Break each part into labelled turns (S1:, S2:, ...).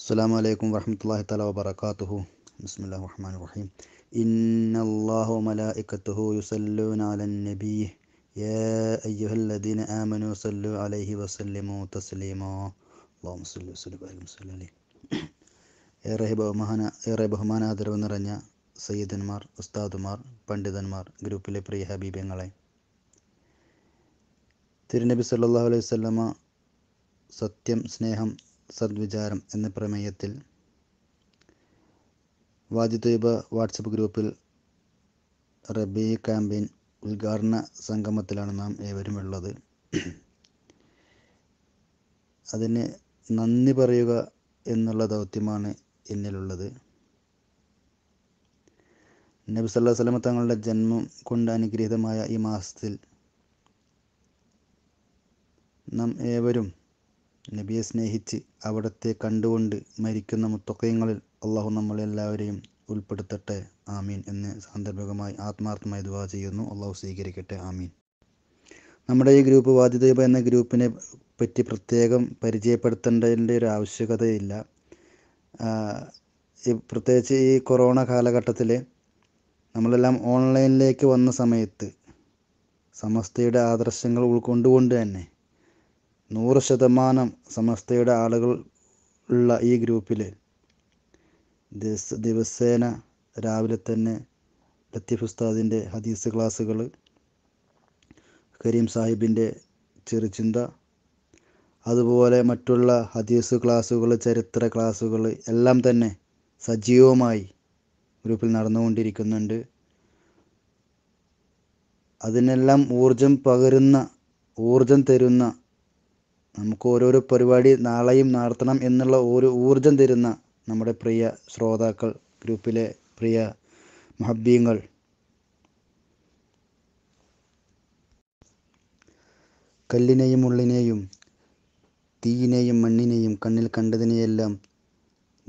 S1: അസ്സാം അലൈക്കും വറഹമത്തല്ലാഹി തല വബർക്കാത്തുഹു ബിസ്മില്ലാ റഹീം ഇന്നല്ലാഹു മലായിക്കത്തുഹു യുസല്ലൂന അലൻ യാ അയ്യുഹല്ലദീന ആമനു സല്ലു അലൈഹി വസല്ലിമു തസ്ലീമോ അല്ലാഹു സല്ലി വസല്ലം അലൈഹി വസല്ലം അലൈഹി ഏറെ ബഹുമാന ഏറെ ബഹുമാനാദരവ് നിറഞ്ഞ സയ്യിദന്മാർ ഉസ്താദുമാർ പണ്ഡിതന്മാർ ഗ്രൂപ്പിലെ പ്രിയ ഹബീബങ്ങളെ തിരുനബി സല്ലല്ലാഹു അലൈഹി വസല്ലമ സത്യം സ്നേഹം സദ്വിചാരം എന്ന പ്രമേയത്തിൽ വാജിദ്വീപ് വാട്സപ്പ് ഗ്രൂപ്പിൽ റബി ക്യാമ്പയിൻ ഉദ്ഘാടന സംഗമത്തിലാണ് നാം ഏവരും ഉള്ളത് അതിന് നന്ദി പറയുക എന്നുള്ള ദൗത്യമാണ് എന്നിലുള്ളത് നബി സല്ലാ സ്വലമ തങ്ങളുടെ ജന്മം കൊണ്ട് അനുഗ്രഹീതമായ ഈ മാസത്തിൽ നാം ഏവരും നബിയെ സ്നേഹിച്ച് അവിടത്തെ കണ്ടുകൊണ്ട് മരിക്കുന്ന മുത്തക്കയങ്ങളിൽ അള്ളാഹു നമ്മളെല്ലാവരെയും ഉൾപ്പെടുത്തട്ടെ ആമീൻ എന്ന് സാന്ദർഭികമായി ആത്മാർത്ഥമായി ദുവാ ചെയ്യുന്നു അള്ളാഹു സ്വീകരിക്കട്ടെ ആമീൻ നമ്മുടെ ഈ ഗ്രൂപ്പ് വാദ്യദീപ എന്ന ഗ്രൂപ്പിനെ പറ്റി പ്രത്യേകം പരിചയപ്പെടുത്തേണ്ടതിൻ്റെ ഒരു ആവശ്യകതയില്ല പ്രത്യേകിച്ച് ഈ കൊറോണ കാലഘട്ടത്തിൽ നമ്മളെല്ലാം ഓൺലൈനിലേക്ക് വന്ന സമയത്ത് സമസ്തയുടെ ആദർശങ്ങൾ ഉൾക്കൊണ്ടുകൊണ്ട് തന്നെ നൂറ് ശതമാനം സമസ്തയുടെ ആളുകൾ ഉള്ള ഈ ഗ്രൂപ്പിൽ ദിവസ ദിവസേന രാവിലെ തന്നെ ലത്തീഫ് ഉസ്താദിൻ്റെ ഹദീസ് ക്ലാസ്സുകൾ കരീം സാഹിബിൻ്റെ ചെറുചിന്ത അതുപോലെ മറ്റുള്ള ഹദീസ് ക്ലാസ്സുകൾ ചരിത്ര ക്ലാസ്സുകൾ എല്ലാം തന്നെ സജീവമായി ഗ്രൂപ്പിൽ നടന്നുകൊണ്ടിരിക്കുന്നുണ്ട് അതിനെല്ലാം ഊർജം പകരുന്ന ഊർജം തരുന്ന നമുക്ക് ഓരോരോ പരിപാടി നാളെയും നടത്തണം എന്നുള്ള ഒരു ഊർജം തരുന്ന നമ്മുടെ പ്രിയ ശ്രോതാക്കൾ ഗ്രൂപ്പിലെ പ്രിയ മഹബീങ്ങൾ കല്ലിനെയും ഉള്ളിനെയും തീയിനെയും മണ്ണിനെയും കണ്ണിൽ കണ്ടതിനെയെല്ലാം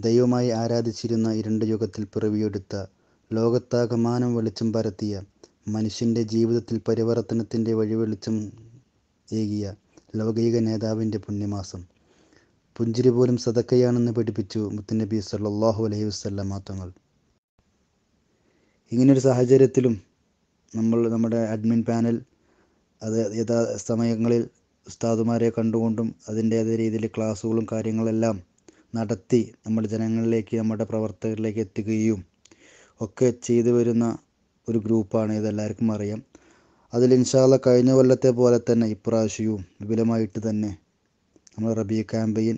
S1: ദൈവമായി ആരാധിച്ചിരുന്ന ഇരുണ്ട യുഗത്തിൽ പിറവിയെടുത്ത ലോകത്താകമാനം വെളിച്ചം പരത്തിയ മനുഷ്യൻ്റെ ജീവിതത്തിൽ പരിവർത്തനത്തിൻ്റെ വെളിച്ചം ഏകിയ ലൗകിക നേതാവിൻ്റെ പുണ്യമാസം പുഞ്ചിരി പോലും സദക്കയാണെന്ന് പഠിപ്പിച്ചു മുത്തുനബി സല്ലാഹു അലൈഹി വസ്ല്ലാം മാത്തങ്ങൾ ഇങ്ങനൊരു സാഹചര്യത്തിലും നമ്മൾ നമ്മുടെ അഡ്മിൻ പാനൽ അത് യഥാ സമയങ്ങളിൽ ഉസ്താദുമാരെ കണ്ടുകൊണ്ടും അതിൻ്റേതായ രീതിയിൽ ക്ലാസ്സുകളും കാര്യങ്ങളെല്ലാം നടത്തി നമ്മുടെ ജനങ്ങളിലേക്ക് നമ്മുടെ പ്രവർത്തകരിലേക്ക് എത്തിക്കുകയും ഒക്കെ ചെയ്തു വരുന്ന ഒരു ഗ്രൂപ്പാണ് ഇതെല്ലാവർക്കും അറിയാം അതിൽ ഇൻഷാല്ല കഴിഞ്ഞ കൊല്ലത്തെ പോലെ തന്നെ ഇപ്രാവശ്യവും വിപുലമായിട്ട് തന്നെ നമ്മൾ റബി ക്യാമ്പയിൻ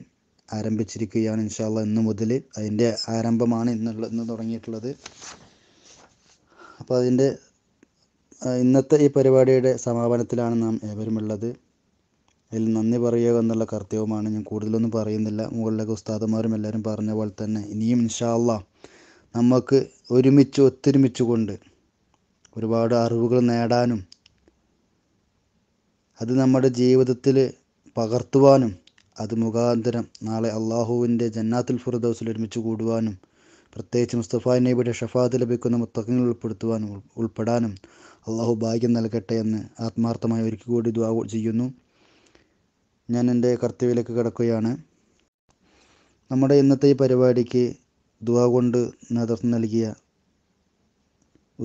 S1: ആരംഭിച്ചിരിക്കുകയാണ് ഇൻഷാല്ല ഇന്ന് മുതൽ അതിൻ്റെ ആരംഭമാണ് ഇന്നുള്ള ഇന്ന് തുടങ്ങിയിട്ടുള്ളത് അപ്പോൾ അതിൻ്റെ ഇന്നത്തെ ഈ പരിപാടിയുടെ സമാപനത്തിലാണ് നാം ഏവരുമുള്ളത് അതിൽ നന്ദി പറയുക എന്നുള്ള കർത്തവ്യമാണ് ഞാൻ കൂടുതലൊന്നും പറയുന്നില്ല മുകളിലേക്ക് ഉസ്താദന്മാരും എല്ലാവരും പറഞ്ഞ പോലെ തന്നെ ഇനിയും ഇൻഷാല്ല നമുക്ക് ഒരുമിച്ച് കൊണ്ട് ഒരുപാട് അറിവുകൾ നേടാനും അത് നമ്മുടെ ജീവിതത്തിൽ പകർത്തുവാനും അത് മുഖാന്തരം നാളെ അള്ളാഹുവിൻ്റെ ജന്നാത്തുൽ ഫിറദൗസിൽ ഒരുമിച്ച് കൂടുവാനും പ്രത്യേകിച്ച് മുസ്തഫ നബിയുടെ ഷഫാത്ത് ലഭിക്കുന്ന മുത്തഖങ്ങൾ ഉൾപ്പെടുത്തുവാനും ഉൾപ്പെടാനും അള്ളാഹു ഭാഗ്യം നൽകട്ടെ എന്ന് ആത്മാർത്ഥമായി ഒരിക്കൽ കൂടി ദ്വാ ചെയ്യുന്നു ഞാൻ എൻ്റെ കർത്തവ്യയിലേക്ക് കിടക്കുകയാണ് നമ്മുടെ ഇന്നത്തെ ഈ പരിപാടിക്ക് ദുവാ കൊണ്ട് നേതൃത്വം നൽകിയ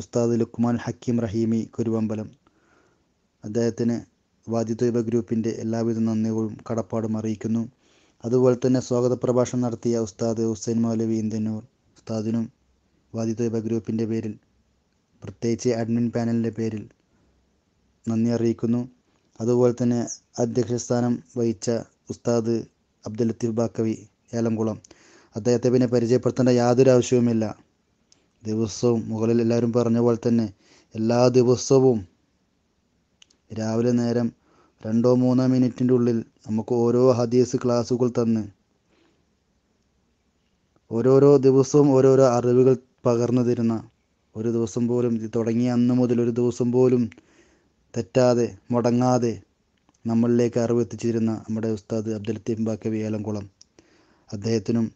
S1: ഉസ്താദ് ലുക്മാൻ ഹക്കീം റഹീമി കുരുവമ്പലം അദ്ദേഹത്തിന് വാദിത്വൈബ ഗ്രൂപ്പിൻ്റെ എല്ലാവിധ നന്ദികളും കടപ്പാടും അറിയിക്കുന്നു അതുപോലെ തന്നെ സ്വാഗത പ്രഭാഷണം നടത്തിയ ഉസ്താദ് ഹുസൈൻ മൗലവി ഇന്ത്യനൂർ ഉസ്താദിനും വാദിത്വൈബ ഗ്രൂപ്പിൻ്റെ പേരിൽ പ്രത്യേകിച്ച് അഡ്മിൻ പാനലിൻ്റെ പേരിൽ നന്ദി അറിയിക്കുന്നു അതുപോലെ തന്നെ അധ്യക്ഷസ്ഥാനം വഹിച്ച ഉസ്താദ് അബ്ദുൽ ലത്തീഫ് ബാക്കവി ഏലംകുളം അദ്ദേഹത്തെ പിന്നെ പരിചയപ്പെടുത്തേണ്ട യാതൊരു ആവശ്യവുമില്ല ദിവസവും മുകളിൽ എല്ലാവരും പറഞ്ഞ പോലെ തന്നെ എല്ലാ ദിവസവും രാവിലെ നേരം രണ്ടോ മൂന്നോ മിനിറ്റിൻ്റെ ഉള്ളിൽ നമുക്ക് ഓരോ ഹദീസ് ക്ലാസ്സുകൾ തന്ന് ഓരോരോ ദിവസവും ഓരോരോ അറിവുകൾ പകർന്നു തരുന്ന ഒരു ദിവസം പോലും തുടങ്ങിയ അന്ന് മുതൽ ഒരു ദിവസം പോലും തെറ്റാതെ മുടങ്ങാതെ നമ്മളിലേക്ക് അറിവ് എത്തിച്ചിരുന്ന നമ്മുടെ ഉസ്താദ് അബ്ദുൽ തിമ്പാക്ക ഏലംകുളം അദ്ദേഹത്തിനും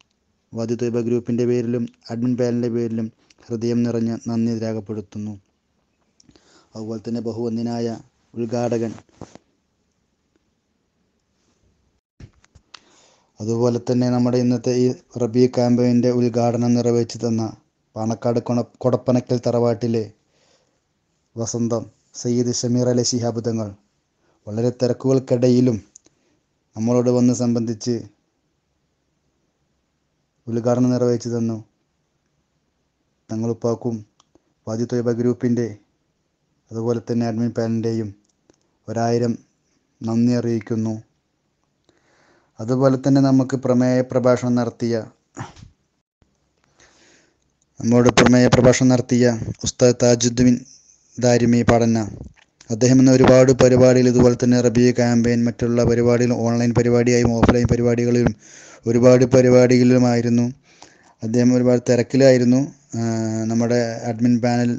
S1: വധു തൊയ്ബ ഗ്രൂപ്പിൻ്റെ പേരിലും അഡ്മിൻ പാനലിൻ്റെ പേരിലും ഹൃദയം നിറഞ്ഞ് നന്ദി രേഖപ്പെടുത്തുന്നു അതുപോലെ തന്നെ ബഹുവന്ദിനായ ഉദ്ഘാടകൻ അതുപോലെ തന്നെ നമ്മുടെ ഇന്നത്തെ ഈ റബി ക്യാമ്പയിൻ്റെ ഉദ്ഘാടനം നിർവഹിച്ചു തന്ന പാണക്കാട് കൊണ കൊടപ്പനക്കൽ തറവാട്ടിലെ വസന്തം സയ്യിദ് ഷമീർ അലി ശിഹാബ് തങ്ങൾ വളരെ തിരക്കുകൾക്കിടയിലും നമ്മളോട് വന്ന് സംബന്ധിച്ച് ഉദ്ഘാടനം നിർവഹിച്ചു തന്നു തങ്ങളുപ്പാക്കും വാജി തൊയ്ബ ഗ്രൂപ്പിൻ്റെ അതുപോലെ തന്നെ അഡ്മിൻ പാനൻ്റെയും ഒരായിരം നന്ദി അറിയിക്കുന്നു അതുപോലെ തന്നെ നമുക്ക് പ്രമേയ പ്രഭാഷണം നടത്തിയ നമ്മോട് പ്രമേയ പ്രഭാഷണം നടത്തിയ ഉസ്താദ് താജുദ്ദീൻ ദാരിമി പഠന അദ്ദേഹം ഇന്ന് ഒരുപാട് പരിപാടിയിൽ ഇതുപോലെ തന്നെ റബി ക്യാമ്പയിൻ മറ്റുള്ള പരിപാടിയിലും ഓൺലൈൻ പരിപാടിയായും ഓഫ്ലൈൻ പരിപാടികളിലും ഒരുപാട് പരിപാടികളിലുമായിരുന്നു അദ്ദേഹം ഒരുപാട് തിരക്കിലായിരുന്നു നമ്മുടെ അഡ്മിൻ പാനൽ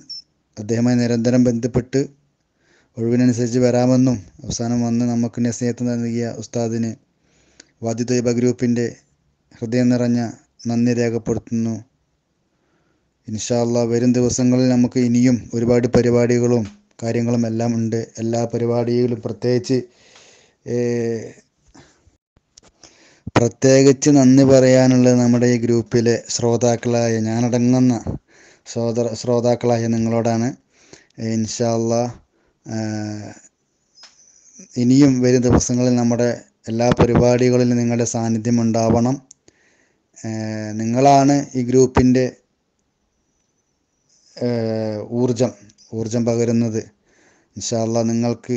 S1: അദ്ദേഹമായി നിരന്തരം ബന്ധപ്പെട്ട് ഒഴിവിനനുസരിച്ച് വരാമെന്നും അവസാനം വന്ന് നമുക്ക് നസീഹത്ത് നൽകിയ ഉസ്താദിന് വാദിദൈബ ഗ്രൂപ്പിൻ്റെ ഹൃദയം നിറഞ്ഞ നന്ദി രേഖപ്പെടുത്തുന്നു ഇൻഷാല്ല വരും ദിവസങ്ങളിൽ നമുക്ക് ഇനിയും ഒരുപാട് പരിപാടികളും കാര്യങ്ങളും എല്ലാം ഉണ്ട് എല്ലാ പരിപാടിയിലും പ്രത്യേകിച്ച് പ്രത്യേകിച്ച് നന്ദി പറയാനുള്ളത് നമ്മുടെ ഈ ഗ്രൂപ്പിലെ ശ്രോതാക്കളായ ഞാനടങ്ങുന്ന ശ്രോത ശ്രോതാക്കളായ നിങ്ങളോടാണ് ഇൻഷാല്ല ഇനിയും വരും ദിവസങ്ങളിൽ നമ്മുടെ എല്ലാ പരിപാടികളിലും നിങ്ങളുടെ സാന്നിധ്യം ഉണ്ടാവണം നിങ്ങളാണ് ഈ ഗ്രൂപ്പിൻ്റെ ഊർജം ഊർജം പകരുന്നത് ഇൻഷാല്ല നിങ്ങൾക്ക്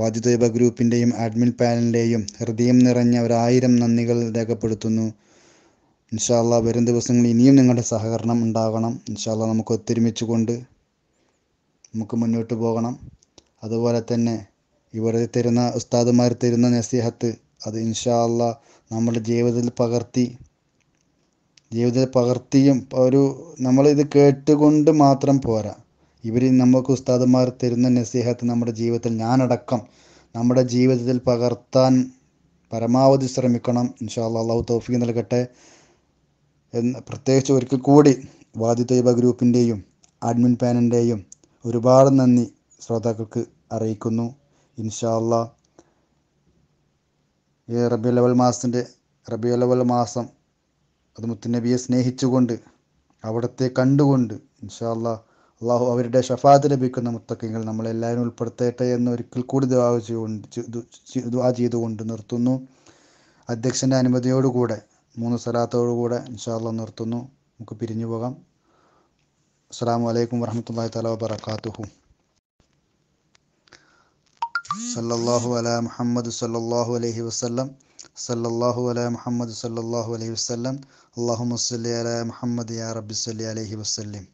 S1: വാജി തൊയ്ബ ഗ്രൂപ്പിൻ്റെയും അഡ്മിൻ പാനലിൻ്റെയും ഹൃദയം നിറഞ്ഞ ഒരായിരം നന്ദികൾ രേഖപ്പെടുത്തുന്നു ഇൻഷാല്ല വരും ദിവസങ്ങളിൽ ഇനിയും നിങ്ങളുടെ സഹകരണം ഉണ്ടാകണം ഇൻഷാല്ല നമുക്ക് ഒത്തൊരുമിച്ച് കൊണ്ട് നമുക്ക് മുന്നോട്ട് പോകണം അതുപോലെ തന്നെ ഇവർ തരുന്ന ഉസ്താദുമാർ തരുന്ന നസീഹത്ത് അത് ഇൻഷാ അല്ല നമ്മുടെ ജീവിതത്തിൽ പകർത്തി ജീവിതത്തിൽ പകർത്തിയും ഒരു നമ്മളിത് കേട്ടുകൊണ്ട് മാത്രം പോരാ ഇവർ നമുക്ക് ഉസ്താദുമാർ തരുന്ന നസീഹത്ത് നമ്മുടെ ജീവിതത്തിൽ ഞാനടക്കം നമ്മുടെ ജീവിതത്തിൽ പകർത്താൻ പരമാവധി ശ്രമിക്കണം ഇൻഷാ അല്ലാ അള്ളാഹു തോഫിക്ക് നൽകട്ടെ എന്ന് പ്രത്യേകിച്ച് ഒരിക്കൽ കൂടി വാദി തൈബ ഗ്രൂപ്പിൻ്റെയും അഡ്മിൻ പാനിൻ്റെയും ഒരുപാട് നന്ദി ശ്രോതാക്കൾക്ക് അറിയിക്കുന്നു ഇൻഷാല്ല ഈ റബിയ ലവൽ മാസത്തിൻ്റെ റബിയ അവൽ മാസം അത് മുത്തുനബിയെ സ്നേഹിച്ചുകൊണ്ട് അവിടുത്തെ കണ്ടുകൊണ്ട് ഇൻഷാല്ല അള്ളാഹു അവരുടെ ഷഫാത്ത് ലഭിക്കുന്ന മുത്തക്കിങ്ങൾ നമ്മളെല്ലാവരും ഉൾപ്പെടുത്തട്ടെ എന്ന് ഒരിക്കൽ കൂടി ദുവാ ചെയ്തുകൊണ്ട് ചെയ്തുകൊണ്ട് നിർത്തുന്നു അധ്യക്ഷൻ്റെ അനുമതിയോടുകൂടെ മൂന്ന് സ്ഥലത്തോടുകൂടെ ഇൻഷാല്ല നിർത്തുന്നു നമുക്ക് പിരിഞ്ഞു പോകാം അസ്സാം വലൈക്കും വരഹമുല്ലാ തല സല്ലല്ലാഹു അല മുഹമ്മദ് സല്ലല്ലാഹു അലൈഹി വസല്ലം സല്ലല്ലാഹു അല മുഹമ്മദ് സല്ലല്ലാഹു അലൈഹി വസല്ലം അള്ളാഹു മുസ്ലി അല മുഹമ്മദ് യാ റബ്ബി സല്ലി അലൈഹി വസല്ലം